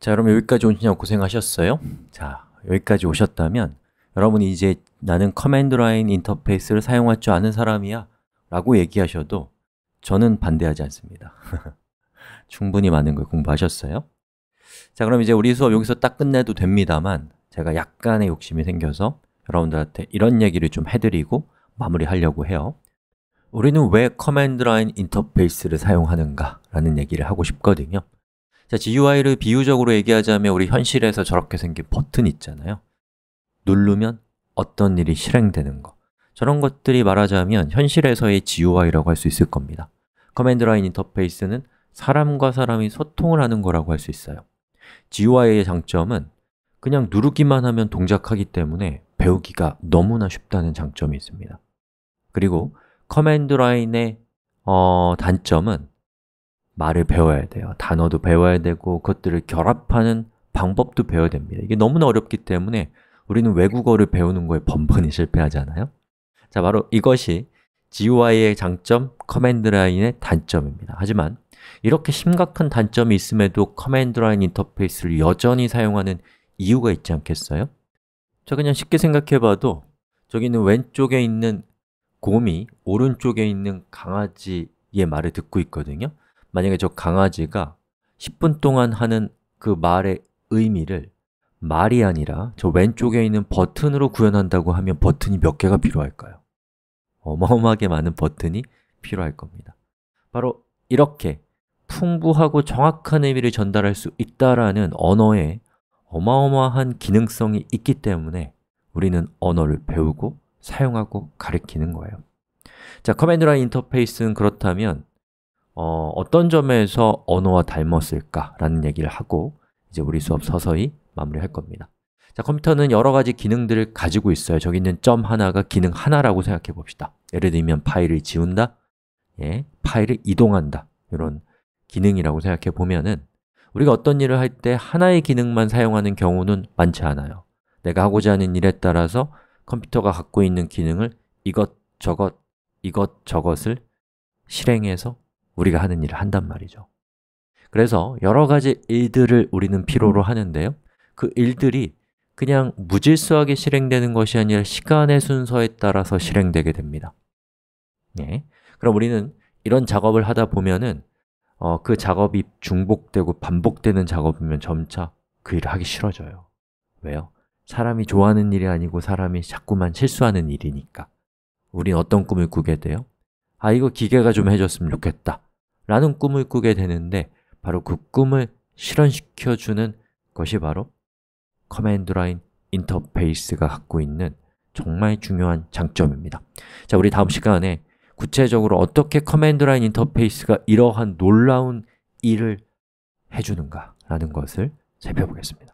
자, 여러분 여기까지 오시냐 고생하셨어요? 고 자, 여기까지 오셨다면 여러분 이제 나는 커맨드 라인 인터페이스를 사용할 줄 아는 사람이야 라고 얘기하셔도 저는 반대하지 않습니다 충분히 많은 걸 공부하셨어요 자, 그럼 이제 우리 수업 여기서 딱 끝내도 됩니다만 제가 약간의 욕심이 생겨서 여러분들한테 이런 얘기를 좀 해드리고 마무리하려고 해요 우리는 왜 커맨드 라인 인터페이스를 사용하는가 라는 얘기를 하고 싶거든요 자, GUI를 비유적으로 얘기하자면 우리 현실에서 저렇게 생긴 버튼 있잖아요 누르면 어떤 일이 실행되는 거 저런 것들이 말하자면 현실에서의 GUI라고 할 수 있을 겁니다 커맨드 라인 인터페이스는 사람과 사람이 소통을 하는 거라고 할 수 있어요 GUI의 장점은 그냥 누르기만 하면 동작하기 때문에 배우기가 너무나 쉽다는 장점이 있습니다 그리고 커맨드 라인의 어, 단점은 말을 배워야 돼요. 단어도 배워야 되고 그것들을 결합하는 방법도 배워야 됩니다. 이게 너무나 어렵기 때문에 우리는 외국어를 배우는 거에 번번이 실패하잖아요 자, 바로 이것이 GUI의 장점, 커맨드 라인의 단점입니다. 하지만 이렇게 심각한 단점이 있음에도 커맨드 라인 인터페이스를 여전히 사용하는 이유가 있지 않겠어요? 자, 그냥 쉽게 생각해봐도 저기는 왼쪽에 있는 곰이 오른쪽에 있는 강아지의 말을 듣고 있거든요 만약에 저 강아지가 10분 동안 하는 그 말의 의미를 말이 아니라 저 왼쪽에 있는 버튼으로 구현한다고 하면 버튼이 몇 개가 필요할까요? 어마어마하게 많은 버튼이 필요할 겁니다 바로 이렇게 풍부하고 정확한 의미를 전달할 수 있다라는 언어에 어마어마한 기능성이 있기 때문에 우리는 언어를 배우고 사용하고 가리키는 거예요 자, 커맨드 라인 인터페이스는 그렇다면 어, 어떤 점에서 언어와 닮았을까라는 얘기를 하고 이제 우리 수업 서서히 마무리할 겁니다 자, 컴퓨터는 여러 가지 기능들을 가지고 있어요 저기 있는 점 하나가 기능 하나라고 생각해 봅시다 예를 들면 파일을 지운다, 예, 파일을 이동한다 이런 기능이라고 생각해 보면은 우리가 어떤 일을 할 때 하나의 기능만 사용하는 경우는 많지 않아요 내가 하고자 하는 일에 따라서 컴퓨터가 갖고 있는 기능을 이것저것, 이것저것을 실행해서 우리가 하는 일을 한단 말이죠 그래서 여러 가지 일들을 우리는 필요로 하는데요 그 일들이 그냥 무질서하게 실행되는 것이 아니라 시간의 순서에 따라서 실행되게 됩니다 예. 그럼 우리는 이런 작업을 하다 보면은 어, 그 작업이 중복되고 반복되는 작업이면 점차 그 일을 하기 싫어져요 왜요? 사람이 좋아하는 일이 아니고 사람이 자꾸만 실수하는 일이니까 우린 어떤 꿈을 꾸게 돼요? 아, 이거 기계가 좀 해줬으면 좋겠다 라는 꿈을 꾸게 되는데 바로 그 꿈을 실현시켜주는 것이 바로 커맨드 라인 인터페이스가 갖고 있는 정말 중요한 장점입니다 자, 우리 다음 시간에 구체적으로 어떻게 커맨드 라인 인터페이스가 이러한 놀라운 일을 해주는가 라는 것을 살펴보겠습니다